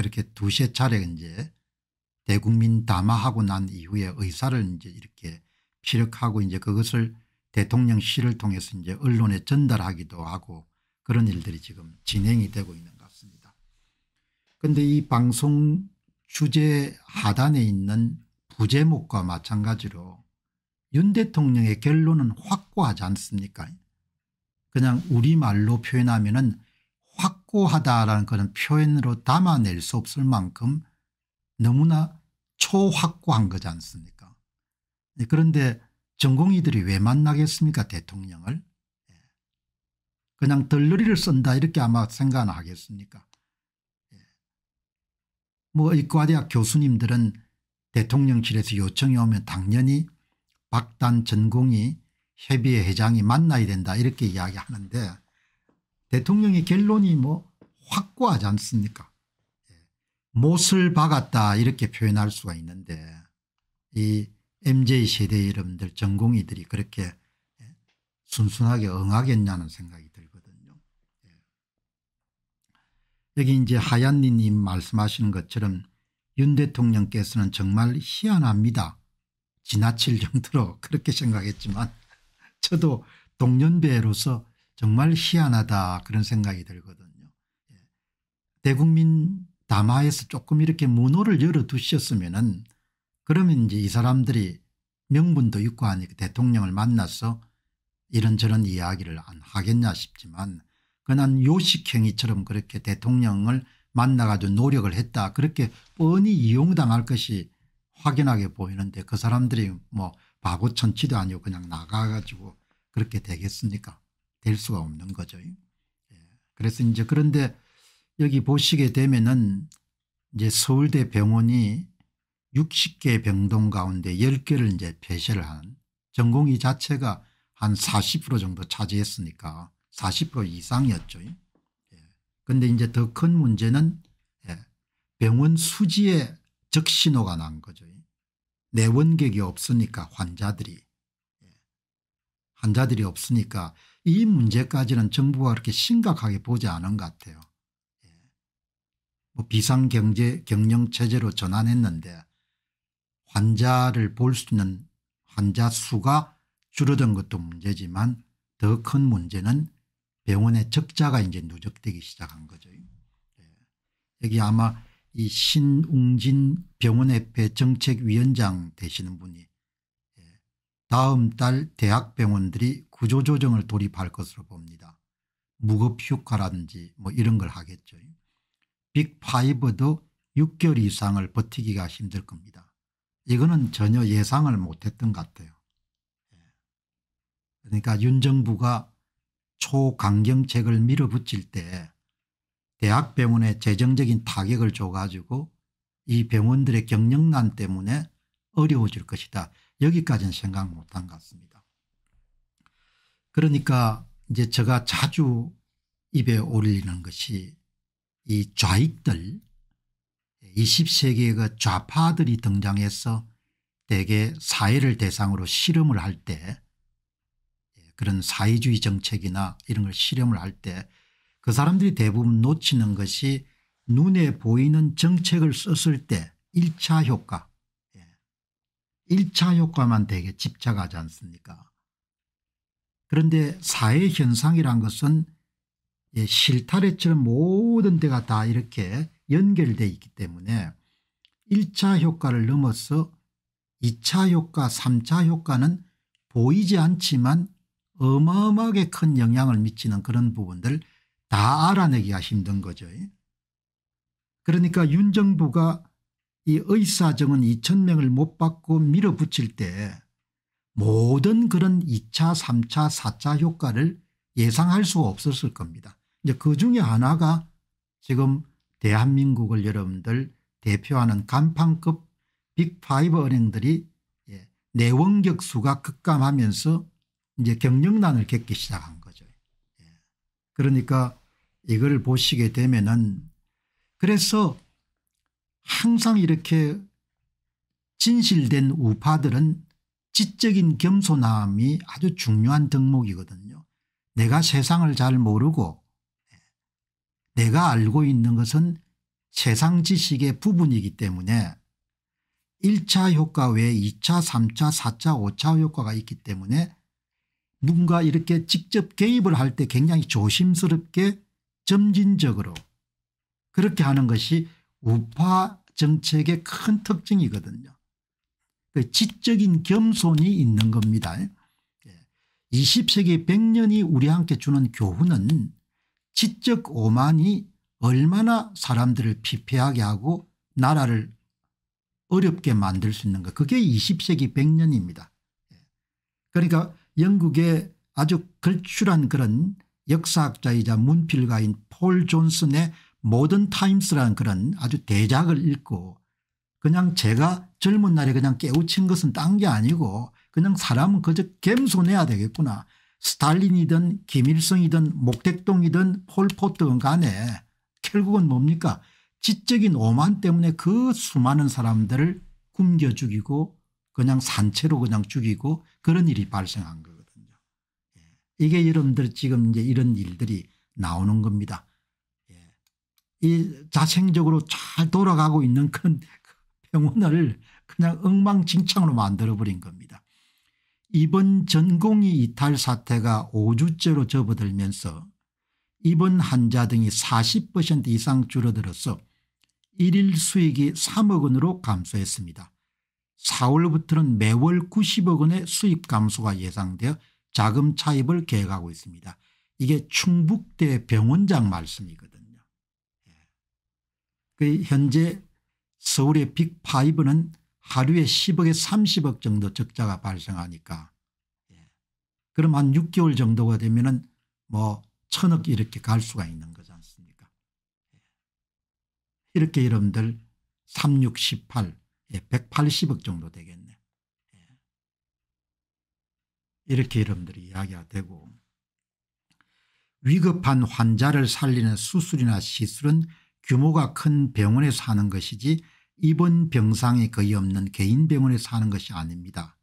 그렇게 두세 차례 이제 대국민 담화하고 난 이후에 의사를 이제 이렇게 피력하고 이제 그것을 대통령실을 통해서 이제 언론에 전달하기도 하고 그런 일들이 지금 진행이 되고 있는 것 같습니다. 그런데 이 방송 주제 하단에 있는 부제목과 마찬가지로 윤 대통령의 결론은 확고하지 않습니까 그냥 우리말로 표현하면 은 확고하다라는 그런 표현으로 담아낼 수 없을 만큼 너무나 초확고한 거지 않습니까 네, 그런데 전공의들이 왜 만나겠습니까 대통령을 예. 그냥 덜러리를 쓴다 이렇게 아마 생각 하겠습니까 예. 뭐 의과대학 교수님들은 대통령실에서 요청이 오면 당연히 박단 전공이 협의회 회장이 만나야 된다 이렇게 이야기하는데 대통령의 결론이 뭐 확고하지 않습니까 예. 못을 박았다 이렇게 표현할 수가 있는데 이 mz세대 여러분들 전공이들이 그렇게 예, 순순하게 응하겠냐는 생각이 들거든요. 예. 여기 이제 하얀니님 말씀하시는 것처럼 윤 대통령께서는 정말 희한합니다. 지나칠 정도로 그렇게 생각했지만 저도 동년배로서 정말 희한하다 그런 생각이 들거든요. 예. 대국민 담화에서 조금 이렇게 문호를 열어두셨으면 은 그러면 이제 이 사람들이 명분도 있고 하니까 그 대통령을 만나서 이런저런 이야기를 안 하겠냐 싶지만 그난 요식행위처럼 그렇게 대통령을 만나가지고 노력을 했다 그렇게 뻔히 이용당할 것이 확연하게 보이는데 그 사람들이 뭐 바보 천치도 아니고 그냥 나가가지고 그렇게 되겠습니까 될 수가 없는 거죠. 예. 그래서 이제 그런데 여기 보시게 되면은 이제 서울대 병원이 60개 병동 가운데 10개를 이제 폐쇄를 한 전공의 자체가 한 40% 정도 차지했으니까 40% 이상이었죠. 그런데 예. 이제 더 큰 문제는 예, 병원 수지에 적신호가 난 거죠. 내원객이 없으니까 환자들이 환자들이 없으니까 이 문제까지는 정부가 그렇게 심각하게 보지 않은 것 같아요. 예. 뭐 비상경제 경영체제로 전환했는데 환자를 볼 수 있는 환자 수가 줄어든 것도 문제지만 더 큰 문제는 병원의 적자가 이제 누적되기 시작한 거죠. 예. 여기 아마 이 신웅진 병원협회 정책위원장 되시는 분이 예. 다음 달 대학병원들이 구조조정을 돌입할 것으로 봅니다. 무급휴가라든지 뭐 이런 걸 하겠죠. 빅5도 6개월 이상을 버티기가 힘들 겁니다. 이거는 전혀 예상을 못했던 것 같아요. 예. 그러니까 윤 정부가 초강경책을 밀어붙일 때 대학병원에 재정적인 타격을 줘가지고 이 병원들의 경영난 때문에 어려워질 것이다. 여기까지는 생각 못한 것 같습니다. 그러니까 이제 제가 자주 입에 올리는 것이 이 좌익들 20세기의 좌파들이 등장해서 대개 사회를 대상으로 실험을 할때 예, 그런 사회주의 정책이나 이런 걸 실험을 할 때 그 사람들이 대부분 놓치는 것이 눈에 보이는 정책을 썼을 때 1차 효과 1차 예, 효과만 되게 집착하지 않습니까 그런데 사회 현상이란 것은 예, 실타래처럼 모든 데가 다 이렇게 연결돼 있기 때문에 1차 효과를 넘어서 2차 효과 3차 효과는 보이지 않지만 어마어마하게 큰 영향을 미치는 그런 부분들 다 알아내기가 힘든 거죠. 그러니까 윤 정부가 이 의사정은 2천명을못 받고 밀어붙일 때 모든 그런 2차 3차 4차 효과를 예상할 수 없었을 겁니다. 이제 그 중에 하나가 지금 대한민국을 여러분들 대표하는 간판급 빅5 은행들이 예, 내원격 수가 급감하면서 이제 경영난을 겪기 시작한 거죠. 예. 그러니까 이걸 보시게 되면은 그래서 항상 이렇게 진실된 우파들은 지적인 겸손함이 아주 중요한 덕목이거든요. 내가 세상을 잘 모르고 내가 알고 있는 것은 세상 지식의 부분이기 때문에 1차 효과 외에 2차 3차 4차 5차 효과가 있기 때문에 누군가 이렇게 직접 개입을 할 때 굉장히 조심스럽게 점진적으로 그렇게 하는 것이 우파 정책의 큰 특징이거든요. 그 지적인 겸손이 있는 겁니다. 20세기 예. 100년이 우리 함께 주는 교훈은 지적 오만이 얼마나 사람들을 피폐하게 하고 나라를 어렵게 만들 수 있는가 그게 20세기 100년입니다. 예. 그러니까 영국의 아주 걸출한 그런 역사학자이자 문필가인 폴 존슨의 모던 타임스라는 그런 아주 대작을 읽고 그냥 제가 젊은 날에 그냥 깨우친 것은 딴 게 아니고 그냥 사람은 그저 겸손해야 되겠구나. 스탈린이든 김일성이든 목택동이든 폴포트건 간에 결국은 뭡니까 지적인 오만 때문에 그 수많은 사람들을 굶겨 죽이고 그냥 산채로 그냥 죽이고 그런 일이 발생한 거거든요. 예. 이게 여러분들 지금 이제 이런 일들이 나오는 겁니다. 예. 이 자생적으로 잘 돌아가고 있는 건 병원을 그냥 엉망진창으로 만들어버린 겁니다. 이번 전공의 이탈 사태가 5주째로 접어들면서 입원 환자 등이 40% 이상 줄어들어서 일일 수익이 3억 원으로 감소했습니다. 4월부터는 매월 90억 원의 수입 감소가 예상되어 자금 차입을 계획하고 있습니다. 이게 충북대 병원장 말씀이거든요. 예. 그 현재 서울의 빅5는 하루에 10억에 30억 정도 적자가 발생하니까 예. 그럼 한 6개월 정도가 되면 은뭐 천억 이렇게 갈 수가 있는 거지 않습니까 예. 이렇게 여러분들 3618 180억 정도 되겠네 예. 이렇게 여러분들이 이야기가 되고 위급한 환자를 살리는 수술이나 시술은 규모가 큰 병원에 사는 것이지 입원 병상이 거의 없는 개인 병원에 사는 것이 아닙니다.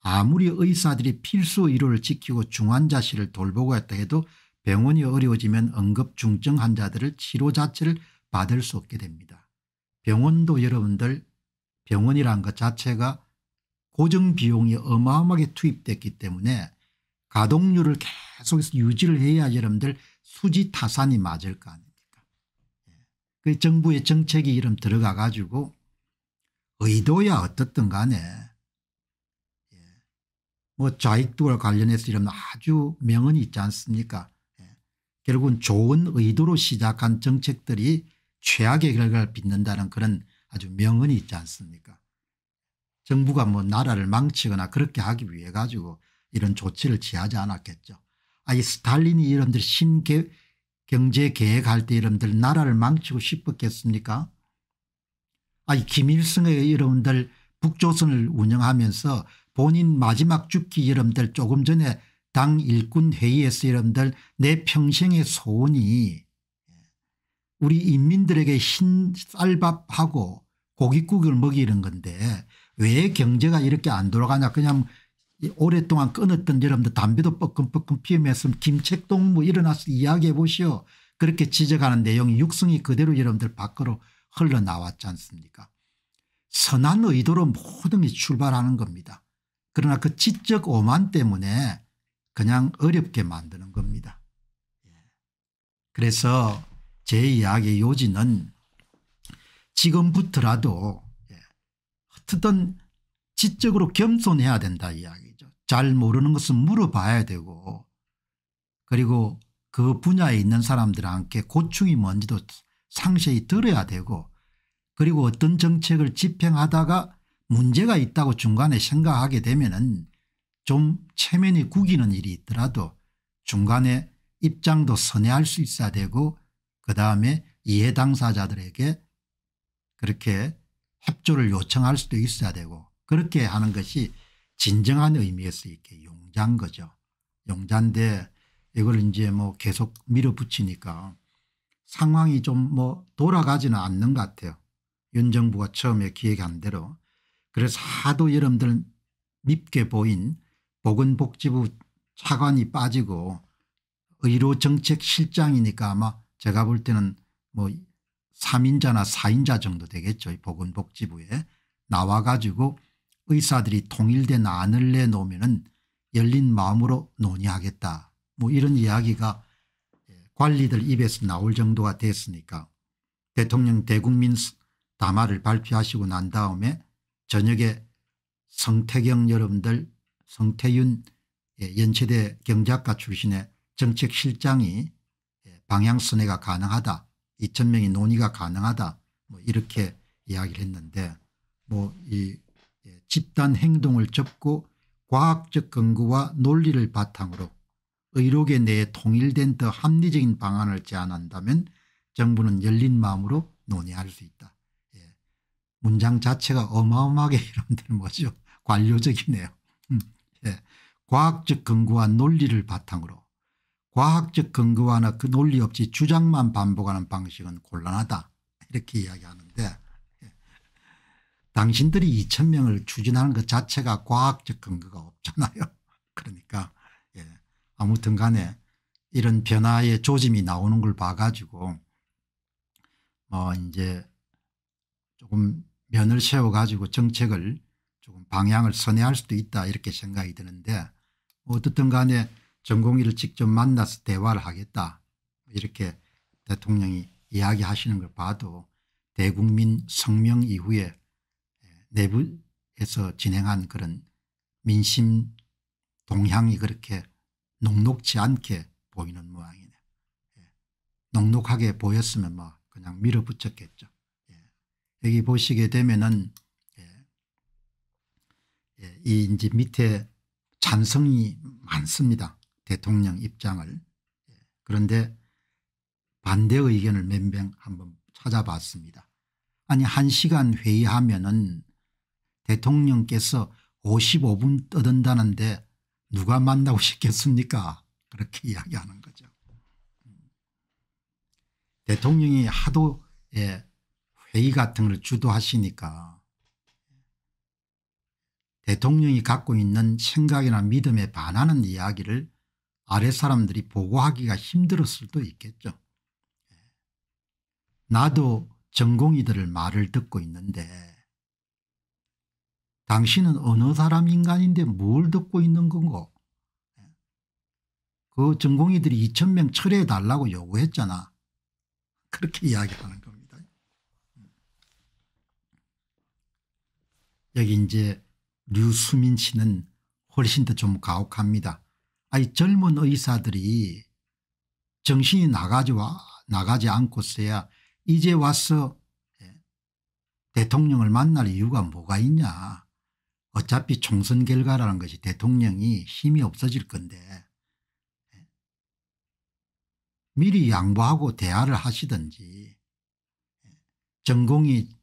아무리 의사들이 필수 의료를 지키고 중환자실을 돌보고 했다 해도 병원이 어려워지면 응급중증 환자들을 치료 자체를 받을 수 없게 됩니다. 병원도 여러분들 병원이란 것 자체가 고정 비용이 어마어마하게 투입됐기 때문에 가동률을 계속해서 유지를 해야 여러분들 수지타산이 맞을 거 아니에요. 그 정부의 정책이 이름 들어가 가지고 의도야 어떻든 간에 예. 뭐좌익도와 관련해서 이런 아주 명언이 있지 않습니까 예. 결국은 좋은 의도로 시작한 정책들이 최악의 결과를 빚는다는 그런 아주 명언이 있지 않습니까 정부가 뭐 나라를 망치거나 그렇게 하기 위해 가지고 이런 조치를 취하지 않았겠죠. 아이 스탈린이 이런들 신계 경제 계획할 때 여러분들 나라를 망치고 싶었겠습니까? 아니 김일성의 여러분들 북조선을 운영하면서 본인 마지막 죽기 여러분들 조금 전에 당 일꾼 회의에서 여러분들 내 평생의 소원이 우리 인민들에게 흰 쌀밥하고 고깃국을 먹이는 건데 왜 경제가 이렇게 안 돌아가냐 그냥 오랫동안 끊었던 여러분들 담배도 뻐끔뻐끔 피우면서 김책동 무 뭐 일어나서 이야기해 보시오. 그렇게 지적하는 내용이 육성이 그대로 여러분들 밖으로 흘러나왔지 않습니까 선한 의도로 모든 게 출발하는 겁니다. 그러나 그 지적 오만 때문에 그냥 어렵게 만드는 겁니다. 예. 그래서 제 이야기의 요지는 지금부터라도 예, 어떤 지적으로 겸손해야 된다 이야기죠. 잘 모르는 것은 물어봐야 되고 그리고 그 분야에 있는 사람들한테 고충이 뭔지도 상세히 들어야 되고 그리고 어떤 정책을 집행하다가 문제가 있다고 중간에 생각하게 되면 은좀 체면이 구기는 일이 있더라도 중간에 입장도 선회할 수 있어야 되고 그 다음에 이해 당사자들에게 그렇게 협조를 요청할 수도 있어야 되고 그렇게 하는 것이 진정한 의미에서 이렇게 용자인 거죠. 용자인데 이걸 이제 뭐 계속 밀어붙이니까 상황이 좀 뭐 돌아가지는 않는 것 같아요. 윤 정부가 처음에 기획한 대로. 그래서 하도 여러분들 밉게 보인 보건복지부 차관이 빠지고 의료정책실장이니까 아마 제가 볼 때는 뭐 3인자나 4인자 정도 되겠죠. 보건복지부에 나와 가지고 의사들이 통일된 안을 내놓으면 열린 마음으로 논의하겠다 뭐 이런 이야기가 예, 관리들 입에서 나올 정도가 됐으니까 대통령 대국민 담화를 발표하시고 난 다음에 저녁에 성태경 여러분들 성태윤 예, 연체대 경제학과 출신의 정책실장이 예, 방향선회가 가능하다 2천명이 논의가 가능하다 뭐 이렇게 이야기를 했는데 뭐이 예, 집단 행동을 접고 과학적 근거와 논리를 바탕으로 의료계 내에 통일된 더 합리적인 방안을 제안한다면 정부는 열린 마음으로 논의할 수 있다. 예. 문장 자체가 어마어마하게 여러분들 뭐죠 관료적이네요. 음, 예. 과학적 근거와 논리를 바탕으로 과학적 근거와나 그 논리 없이 주장만 반복하는 방식은 곤란하다 이렇게 이야기하는데 당신들이 2 0 0 0 명을 추진하는 것 자체가 과학적 근거가 없잖아요. 그러니까 예. 아무튼 간에 이런 변화의 조짐이 나오는 걸 봐가지고 뭐 이제 조금 면을 세워가지고 정책을 조금 방향을 선회할 수도 있다 이렇게 생각이 드는데 뭐 어떻든 간에 전공의를 직접 만나서 대화를 하겠다 뭐 이렇게 대통령이 이야기하시는 걸 봐도 대국민 성명 이후에 내부에서 진행한 그런 민심 동향이 그렇게 녹록지 않게 보이는 모양이네요. 예. 녹록하게 보였으면 뭐 그냥 밀어붙였겠죠. 예. 여기 보시게 되면은 예. 예 이 이제 밑에 찬성이 많습니다. 대통령 입장을. 예. 그런데 반대 의견을 몇 명 한번 찾아봤습니다. 아니 한 시간 회의하면은 대통령께서 55분 떠든다는데 누가 만나고 싶겠습니까 그렇게 이야기하는 거죠. 대통령이 하도 예, 회의 같은 걸 주도하시니까 대통령이 갖고 있는 생각이나 믿음에 반하는 이야기를 아래 사람들이 보고하기가 힘들었을 수도 있겠죠. 예. 나도 전공의들을 말을 듣고 있는데 당신은 어느 사람 인간인데 뭘 듣고 있는 건고 그 전공의들이 2천명 철회해 달라고 요구했잖아. 그렇게 이야기하는 겁니다. 여기 이제 류수민 씨는 훨씬 더 좀 가혹합니다. 아니 젊은 의사들이 정신이 나가지, 와, 나가지 않고서야 이제 와서 예, 대통령을 만날 이유가 뭐가 있냐. 어차피 총선 결과라는 것이 대통령이 힘이 없어질 건데 예. 미리 양보하고 대화를 하시든지 예. 전공이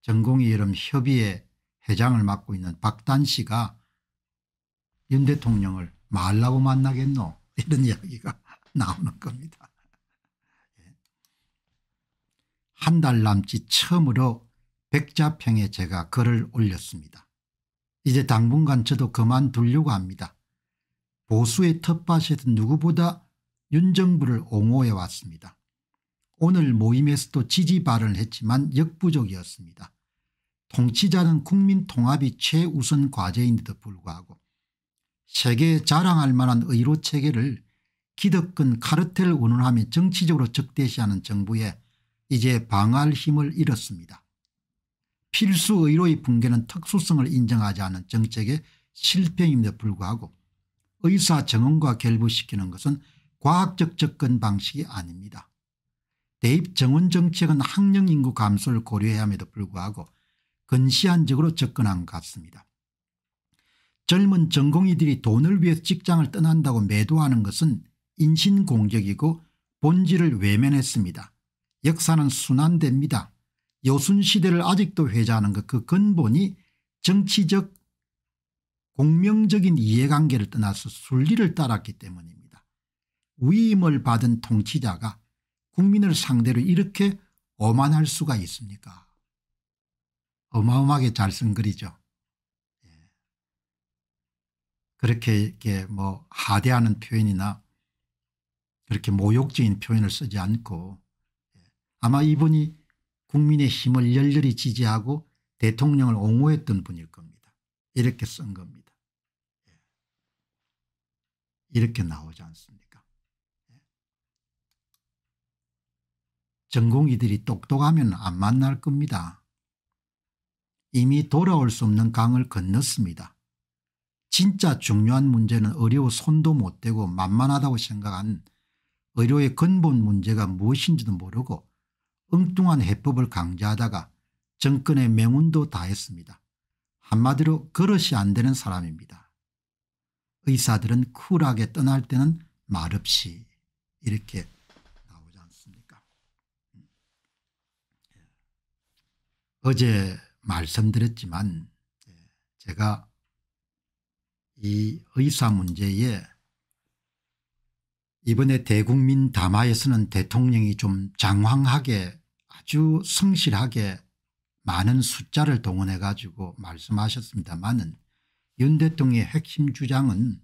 전공이 이름 협의회 회장을 맡고 있는 박단 씨가 윤 대통령을 말라고 만나겠노 이런 이야기가 나오는 겁니다. 예. 한달 남짓 처음으로 백자평에 제가 글을 올렸습니다. 이제 당분간 저도 그만두려고 합니다. 보수의 텃밭에서 누구보다 윤정부를 옹호해 왔습니다. 오늘 모임에서도 지지 발언을 했지만 역부족이었습니다. 통치자는 국민 통합이 최우선 과제인데도 불구하고 세계에 자랑할 만한 의료 체계를 기득권 카르텔을 운운하며 정치적으로 적대시하는 정부에 이제 방할 힘을 잃었습니다. 필수 의료의 붕괴는 특수성을 인정하지 않은 정책의 실패임에도 불구하고 의사 정원과 결부시키는 것은 과학적 접근 방식이 아닙니다. 대입 정원 정책은 학령 인구 감소를 고려해야 함에도 불구하고 근시안적으로 접근한 것 같습니다. 젊은 전공의들이 돈을 위해 서 직장을 떠난다고 매도하는 것은 인신공격이고 본질을 외면했습니다. 역사는 순환됩니다. 요순 시대를 아직도 회자하는 것 그 근본이 정치적 공명적인 이해관계를 떠나서 순리를 따랐기 때문입니다. 위임을 받은 통치자가 국민을 상대로 이렇게 오만할 수가 있습니까 어마어마하게 잘 쓴 글이죠. 예. 그렇게 이렇게 뭐 하대하는 표현이나 그렇게 모욕적인 표현을 쓰지 않고 예. 아마 이분이 국민의힘을 열렬히 지지하고 대통령을 옹호했던 분일 겁니다. 이렇게 쓴 겁니다. 예. 이렇게 나오지 않습니까 예. 전공이들이 똑똑하면 안 만날 겁니다. 이미 돌아올 수 없는 강을 건넜습니다. 진짜 중요한 문제는 의료 손도 못 대고 만만하다고 생각한 의료의 근본 문제가 무엇인지도 모르고 엉뚱한 해법을 강제하다가 정권의 명운도 다했습니다. 한마디로 그릇이 안 되는 사람입니다. 의사들은 쿨하게 떠날 때는 말없이 이렇게 나오지 않습니까 음. 예. 어제 말씀드렸지만 예, 제가 이 의사 문제에 이번에 대국민 담화에서는 대통령이 좀 장황하게 아주 성실하게 많은 숫자를 동원해 가지고 말씀하셨습니다마는 윤 대통령의 핵심 주장은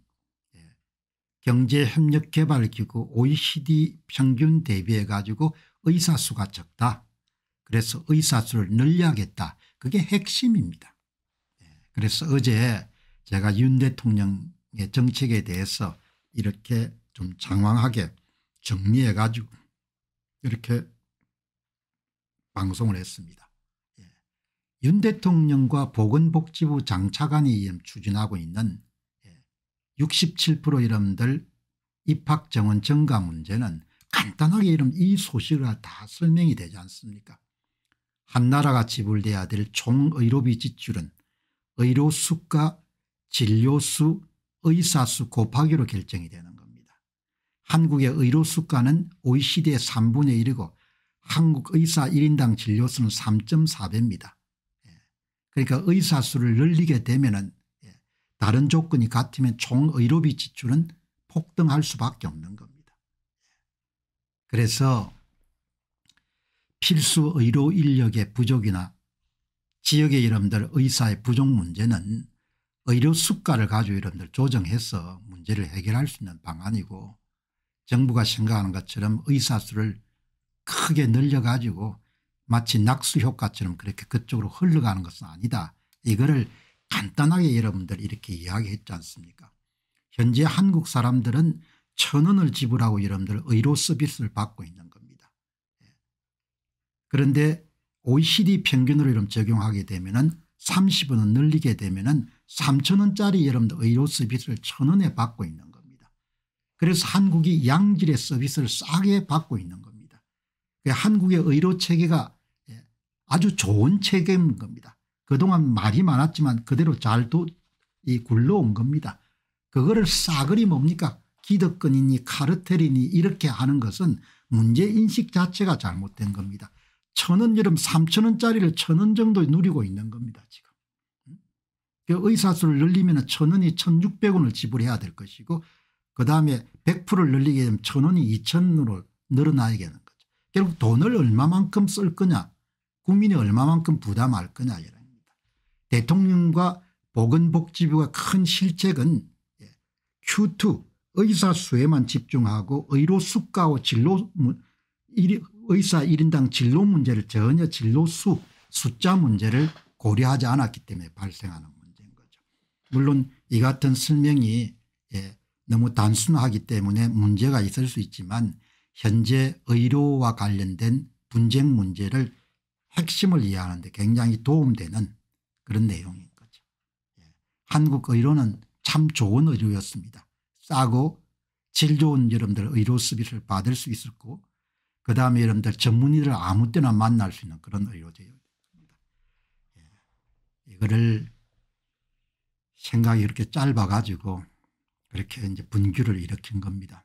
예, 경제협력개발기구 OECD 평균 대비해 가지고 의사수가 적다. 그래서 의사수를 늘려야겠다. 그게 핵심입니다. 예, 그래서 어제 제가 윤 대통령의 정책에 대해서 이렇게 좀 장황하게 정리해 가지고 이렇게 방송을 했습니다. 예. 윤 대통령과 보건복지부 장차관이 추진하고 있는 예. 67% 이름들 입학정원 증가 문제는 간단하게 이름 이 소식을 다 설명이 되지 않습니까 한나라가 지불돼야 될 총의료비 지출은 의료수가 진료수 의사수 곱하기로 결정이 되는 것 한국의 의료 수가는 OECD의 3분의 1이고 한국 의사 1인당 진료수는 3.4배입니다. 예. 그러니까 의사 수를 늘리게 되면 예, 다른 조건이 같으면 총 의료비 지출은 폭등할 수밖에 없는 겁니다. 예. 그래서 필수 의료 인력의 부족이나 지역의 여러분들 의사의 부족 문제는 의료 수가를 가지고 여러분들 조정해서 문제를 해결할 수 있는 방안이고 정부가 생각하는 것처럼 의사 수를 크게 늘려가지고 마치 낙수 효과처럼 그렇게 그쪽으로 흘러가는 것은 아니다. 이거를 간단하게 여러분들 이렇게 이야기했지 않습니까 현재 한국 사람들은 천 원을 지불하고 여러분들 의료 서비스를 받고 있는 겁니다. 예. 그런데 OECD 평균으로 이런 적용하게 되면 은 30원을 늘리게 되면 은 3천 원짜리 여러분들 의료 서비스를 천 원에 받고 있는 겁니다. 그래서 한국이 양질의 서비스를 싸게 받고 있는 겁니다. 그 한국의 의료체계가 예, 아주 좋은 체계인 겁니다. 그동안 말이 많았지만 그대로 잘 도, 이 굴러온 겁니다. 그거를 싸그리 뭡니까 기득권이니 카르텔이니 이렇게 하는 것은 문제인식 자체가 잘못된 겁니다. 천원 여름 삼천원짜리를 천 원 정도 누리고 있는 겁니다 지금. 음? 그 의사수를 늘리면 천원이 천육백 원을 지불해야 될 것이고 그다음에 100%를 늘리게 되면 천 원이 0원 으로 늘어나야 되는 거죠. 결국 돈을 얼마만큼 쓸 거냐 국민이 얼마만큼 부담할 거냐 이랍니다. 대통령과 보건복지부가 큰 실책은 예, Q2 의사 수에만 집중하고 의료 수가와 진로 의사 1인당 진로 문제를 전혀 진로 수 숫자 문제를 고려하지 않았기 때문에 발생하는 문제인 거죠. 물론 이 같은 설명이 예, 너무 단순하기 때문에 문제가 있을 수 있지만 현재 의료와 관련된 분쟁 문제를 핵심을 이해하는데 굉장히 도움되는 그런 내용인 거죠. 예. 한국 의료는 참 좋은 의료였습니다. 싸고 질 좋은 여러분들 의료 서비스를 받을 수 있었고 그다음에 여러분들 전문의를 아무 때나 만날 수 있는 그런 의료제입니다. 예. 이거를 생각이 이렇게 짧아가지고 그렇게 이제 분규를 일으킨 겁니다.